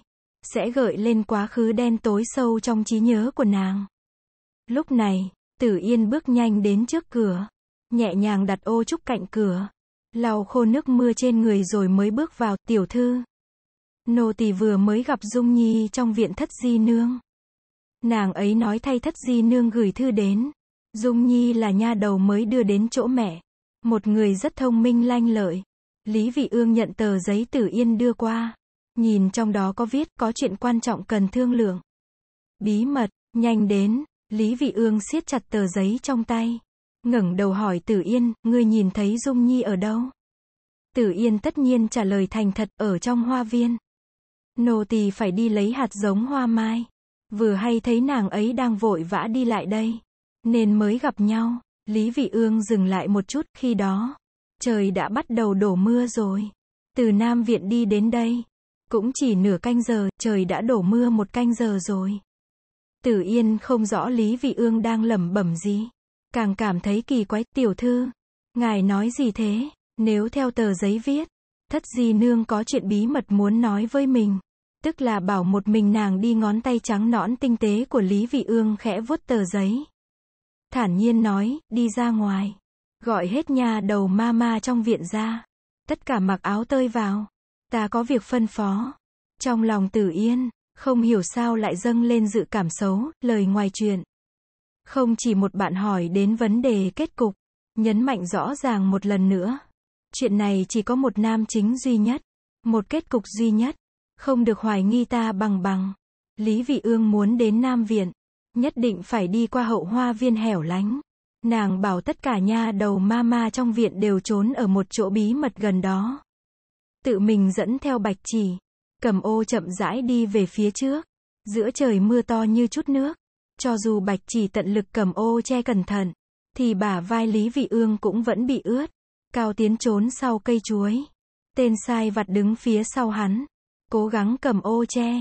sẽ gợi lên quá khứ đen tối sâu trong trí nhớ của nàng. Lúc này, Tử Yên bước nhanh đến trước cửa nhẹ nhàng đặt ô trúc cạnh cửa. Lau khô nước mưa trên người rồi mới bước vào tiểu thư. Nô tỳ vừa mới gặp Dung Nhi trong viện thất di nương. Nàng ấy nói thay thất di nương gửi thư đến. Dung Nhi là nha đầu mới đưa đến chỗ mẹ. Một người rất thông minh lanh lợi. Lý Vị Ương nhận tờ giấy Tử Yên đưa qua. Nhìn trong đó có viết có chuyện quan trọng cần thương lượng. Bí mật, nhanh đến, Lý Vị Ương siết chặt tờ giấy trong tay ngẩng đầu hỏi Tử Yên, ngươi nhìn thấy Dung Nhi ở đâu? Tử Yên tất nhiên trả lời thành thật, ở trong hoa viên. Nô tỳ phải đi lấy hạt giống hoa mai. Vừa hay thấy nàng ấy đang vội vã đi lại đây. Nên mới gặp nhau. Lý Vị Ương dừng lại một chút, khi đó, trời đã bắt đầu đổ mưa rồi. Từ Nam Viện đi đến đây, cũng chỉ nửa canh giờ, trời đã đổ mưa một canh giờ rồi. Tử Yên không rõ Lý Vị Ương đang lẩm bẩm gì. Càng cảm thấy kỳ quái, tiểu thư. Ngài nói gì thế? Nếu theo tờ giấy viết, thất di nương có chuyện bí mật muốn nói với mình. Tức là bảo một mình nàng đi ngón tay trắng nõn tinh tế của Lý Vị Ương khẽ vuốt tờ giấy. Thản nhiên nói, đi ra ngoài. Gọi hết nhà đầu ma ma trong viện ra. Tất cả mặc áo tơi vào. Ta có việc phân phó. Trong lòng tử yên, không hiểu sao lại dâng lên dự cảm xấu, lời ngoài chuyện. Không chỉ một bạn hỏi đến vấn đề kết cục, nhấn mạnh rõ ràng một lần nữa. Chuyện này chỉ có một nam chính duy nhất, một kết cục duy nhất, không được hoài nghi ta bằng bằng. Lý Vị Ương muốn đến Nam Viện, nhất định phải đi qua hậu hoa viên hẻo lánh. Nàng bảo tất cả nha đầu ma ma trong viện đều trốn ở một chỗ bí mật gần đó. Tự mình dẫn theo bạch chỉ, cầm ô chậm rãi đi về phía trước, giữa trời mưa to như chút nước. Cho dù Bạch chỉ tận lực cầm ô che cẩn thận, thì bả vai Lý Vị Ương cũng vẫn bị ướt. Cao Tiến trốn sau cây chuối. Tên sai vặt đứng phía sau hắn. Cố gắng cầm ô che.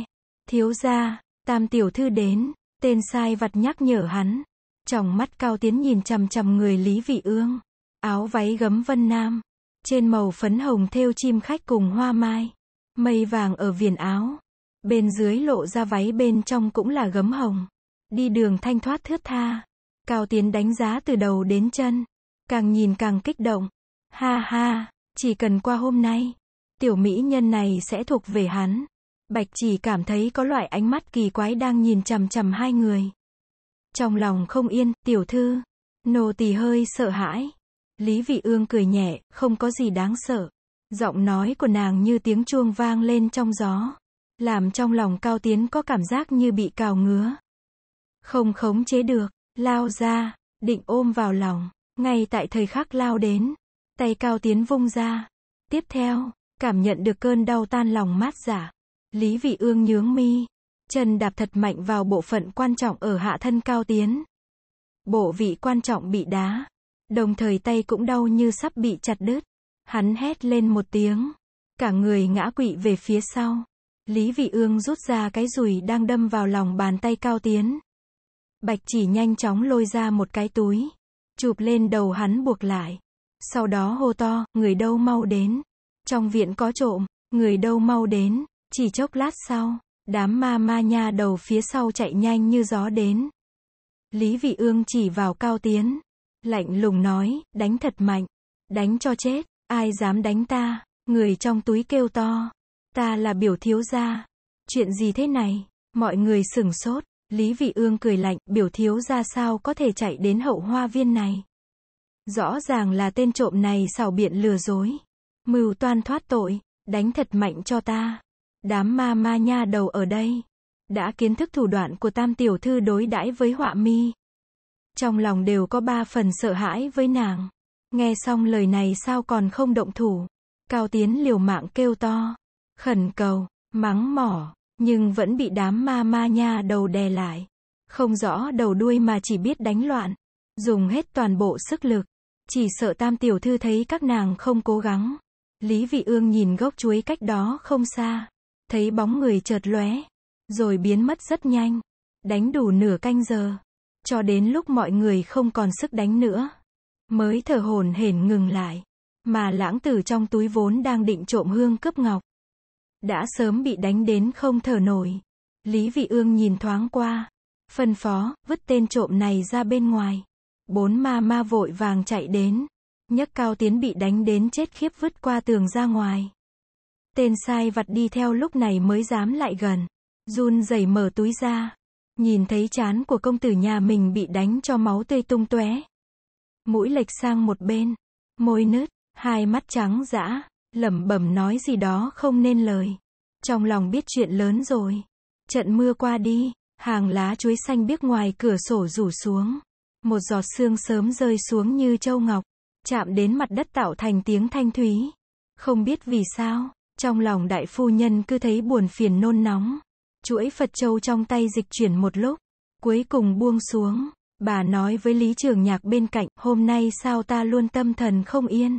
Thiếu gia, tam tiểu thư đến. Tên sai vặt nhắc nhở hắn. Trong mắt Cao Tiến nhìn chằm chằm người Lý Vị Ương. Áo váy gấm vân nam. Trên màu phấn hồng thêu chim khách cùng hoa mai. Mây vàng ở viền áo. Bên dưới lộ ra váy bên trong cũng là gấm hồng. Đi đường thanh thoát thướt tha. Cao Tiến đánh giá từ đầu đến chân. Càng nhìn càng kích động. Ha ha, chỉ cần qua hôm nay, tiểu mỹ nhân này sẽ thuộc về hắn. Bạch chỉ cảm thấy có loại ánh mắt kỳ quái đang nhìn chằm chằm hai người. Trong lòng không yên, tiểu thư. Nô tỳ hơi sợ hãi. Lý vị ương cười nhẹ, không có gì đáng sợ. Giọng nói của nàng như tiếng chuông vang lên trong gió. Làm trong lòng cao tiến có cảm giác như bị cào ngứa. Không khống chế được, lao ra, định ôm vào lòng, ngay tại thời khắc lao đến, tay cao tiến vung ra. Tiếp theo, cảm nhận được cơn đau tan lòng mát giả. Lý vị ương nhướng mi, chân đạp thật mạnh vào bộ phận quan trọng ở hạ thân cao tiến. Bộ vị quan trọng bị đá, đồng thời tay cũng đau như sắp bị chặt đứt. Hắn hét lên một tiếng, cả người ngã quỵ về phía sau. Lý Vị Ương rút ra cái rùi đang đâm vào lòng bàn tay cao tiến. Bạch chỉ nhanh chóng lôi ra một cái túi. Chụp lên đầu hắn buộc lại. Sau đó hô to, người đâu mau đến. Trong viện có trộm, người đâu mau đến. Chỉ chốc lát sau, đám ma ma nha đầu phía sau chạy nhanh như gió đến. Lý vị ương chỉ vào cao tiến. Lạnh lùng nói, đánh thật mạnh. Đánh cho chết, ai dám đánh ta. Người trong túi kêu to. Ta là biểu thiếu gia. Chuyện gì thế này? Mọi người sửng sốt. Lý Vị Ương cười lạnh, biểu thiếu ra sao có thể chạy đến hậu hoa viên này. Rõ ràng là tên trộm này xảo biện lừa dối. Mưu toan thoát tội, đánh thật mạnh cho ta. Đám ma ma nha đầu ở đây. Đã kiến thức thủ đoạn của tam tiểu thư đối đãi với họa mi. Trong lòng đều có ba phần sợ hãi với nàng. Nghe xong lời này sao còn không động thủ. Cao Tiến liều mạng kêu to. Khẩn cầu, mắng mỏ nhưng vẫn bị đám ma ma nha đầu đè lại. Không rõ đầu đuôi mà chỉ biết đánh loạn, dùng hết toàn bộ sức lực. Chỉ sợ tam tiểu thư thấy các nàng không cố gắng. Lý vị ương nhìn gốc chuối cách đó không xa, thấy bóng người chợt lóe, rồi biến mất rất nhanh. Đánh đủ nửa canh giờ, cho đến lúc mọi người không còn sức đánh nữa, mới thở hổn hển ngừng lại. Mà lãng tử trong túi vốn đang định trộm hương cướp ngọc, đã sớm bị đánh đến không thở nổi. Lý Vị Ương nhìn thoáng qua. Phân phó, vứt tên trộm này ra bên ngoài. Bốn ma ma vội vàng chạy đến. Nhấc cao tiến bị đánh đến chết khiếp vứt qua tường ra ngoài. Tên sai vặt đi theo lúc này mới dám lại gần. Run rẩy mở túi ra. Nhìn thấy chán của công tử nhà mình bị đánh cho máu tươi tung tóe. Mũi lệch sang một bên. Môi nứt, hai mắt trắng dã lẩm bẩm nói gì đó không nên lời. Trong lòng biết chuyện lớn rồi. Trận mưa qua đi, hàng lá chuối xanh biếc ngoài cửa sổ rủ xuống. Một giọt sương sớm rơi xuống như châu ngọc, chạm đến mặt đất tạo thành tiếng thanh thúy. Không biết vì sao, trong lòng đại phu nhân cứ thấy buồn phiền nôn nóng. Chuỗi Phật Châu trong tay dịch chuyển một lúc, cuối cùng buông xuống. Bà nói với Lý Trường Nhạc bên cạnh, hôm nay sao ta luôn tâm thần không yên.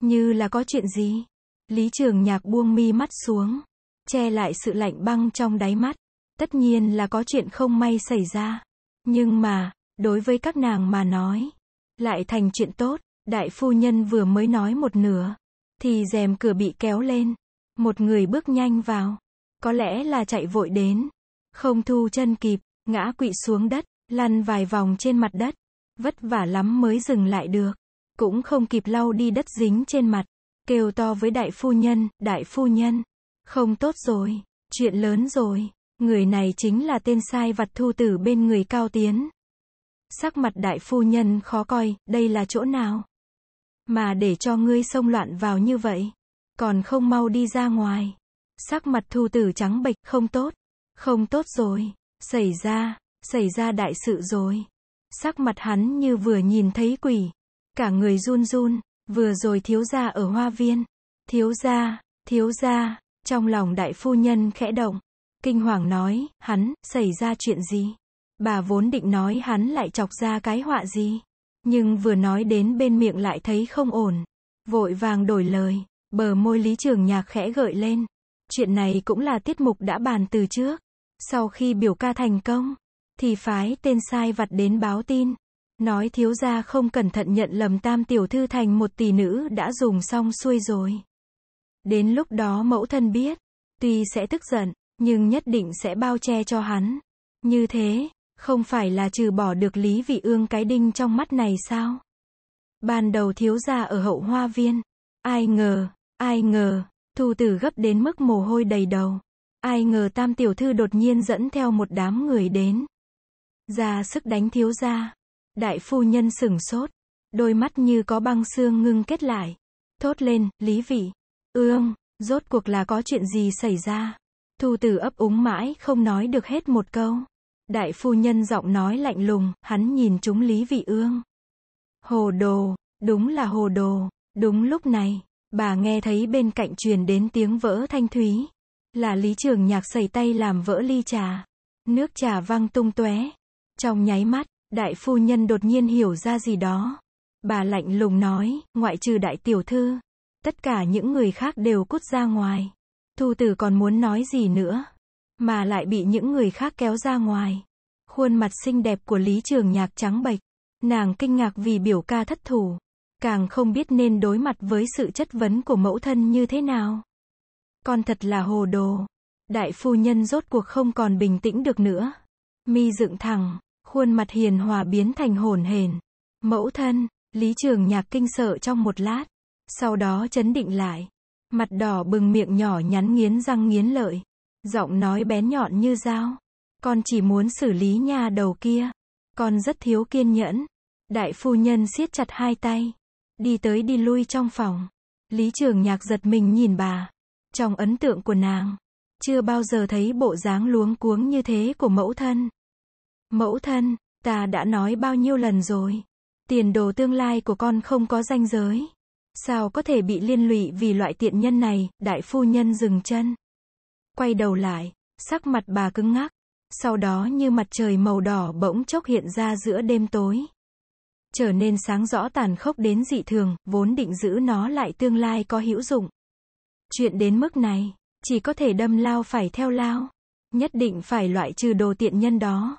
Như là có chuyện gì? Lý trường nhạc buông mi mắt xuống. Che lại sự lạnh băng trong đáy mắt. Tất nhiên là có chuyện không may xảy ra. Nhưng mà, đối với các nàng mà nói. Lại thành chuyện tốt. Đại phu nhân vừa mới nói một nửa. Thì rèm cửa bị kéo lên. Một người bước nhanh vào. Có lẽ là chạy vội đến. Không thu chân kịp. Ngã quỵ xuống đất. Lăn vài vòng trên mặt đất. Vất vả lắm mới dừng lại được cũng không kịp lau đi đất dính trên mặt. Kêu to với đại phu nhân, đại phu nhân. Không tốt rồi, chuyện lớn rồi. Người này chính là tên sai vật thu tử bên người cao tiến. Sắc mặt đại phu nhân khó coi, đây là chỗ nào? Mà để cho ngươi xông loạn vào như vậy. Còn không mau đi ra ngoài. Sắc mặt thu tử trắng bệch, không tốt. Không tốt rồi. Xảy ra, xảy ra đại sự rồi. Sắc mặt hắn như vừa nhìn thấy quỷ cả người run run, vừa rồi thiếu gia ở hoa viên. Thiếu gia, thiếu gia, trong lòng đại phu nhân khẽ động. Kinh hoàng nói, hắn, xảy ra chuyện gì? Bà vốn định nói hắn lại chọc ra cái họa gì? Nhưng vừa nói đến bên miệng lại thấy không ổn. Vội vàng đổi lời, bờ môi lý trường nhạc khẽ gợi lên. Chuyện này cũng là tiết mục đã bàn từ trước. Sau khi biểu ca thành công, thì phái tên sai vặt đến báo tin. Nói thiếu gia không cẩn thận nhận lầm tam tiểu thư thành một tỷ nữ đã dùng xong xuôi rồi. Đến lúc đó mẫu thân biết, tuy sẽ tức giận, nhưng nhất định sẽ bao che cho hắn. Như thế, không phải là trừ bỏ được Lý Vị Ương cái đinh trong mắt này sao? Ban đầu thiếu gia ở hậu hoa viên, ai ngờ, ai ngờ, thu tử gấp đến mức mồ hôi đầy đầu. Ai ngờ tam tiểu thư đột nhiên dẫn theo một đám người đến. Ra sức đánh thiếu gia. Đại phu nhân sừng sốt. Đôi mắt như có băng xương ngưng kết lại. Thốt lên, lý vị. Ương, rốt cuộc là có chuyện gì xảy ra? Thu tử ấp úng mãi không nói được hết một câu. Đại phu nhân giọng nói lạnh lùng, hắn nhìn chúng Lý Vị Ương. Hồ đồ, đúng là hồ đồ. Đúng lúc này, bà nghe thấy bên cạnh truyền đến tiếng vỡ thanh thúy. Là Lý Trường Nhạc sẩy tay làm vỡ ly trà. Nước trà văng tung tóe. Trong nháy mắt, Đại phu nhân đột nhiên hiểu ra gì đó. Bà lạnh lùng nói, ngoại trừ đại tiểu thư. Tất cả những người khác đều cút ra ngoài. Thu tử còn muốn nói gì nữa. Mà lại bị những người khác kéo ra ngoài. Khuôn mặt xinh đẹp của Lý Trường Nhạc trắng bệch. Nàng kinh ngạc vì biểu ca thất thủ. Càng không biết nên đối mặt với sự chất vấn của mẫu thân như thế nào. Con thật là hồ đồ. Đại phu nhân rốt cuộc không còn bình tĩnh được nữa. Mi dựng thẳng, khuôn mặt hiền hòa biến thành hồn hển. Mẫu thân, Lý Trường Nhạc kinh sợ trong một lát, sau đó chấn định lại. Mặt đỏ bừng miệng nhỏ nhắn nghiến răng nghiến lợi, giọng nói bén nhọn như dao. Con chỉ muốn xử lý nhà đầu kia. Con rất thiếu kiên nhẫn. Đại phu nhân siết chặt hai tay, đi tới đi lui trong phòng. Lý Trường Nhạc giật mình nhìn bà. Trong ấn tượng của nàng, chưa bao giờ thấy bộ dáng luống cuống như thế của mẫu thân. Mẫu thân, ta đã nói bao nhiêu lần rồi. Tiền đồ tương lai của con không có danh giới. Sao có thể bị liên lụy vì loại tiện nhân này, đại phu nhân dừng chân. Quay đầu lại, sắc mặt bà cứng ngắc. Sau đó như mặt trời màu đỏ bỗng chốc hiện ra giữa đêm tối. Trở nên sáng rõ tàn khốc đến dị thường, vốn định giữ nó lại tương lai có hữu dụng. Chuyện đến mức này, chỉ có thể đâm lao phải theo lao. Nhất định phải loại trừ đồ tiện nhân đó.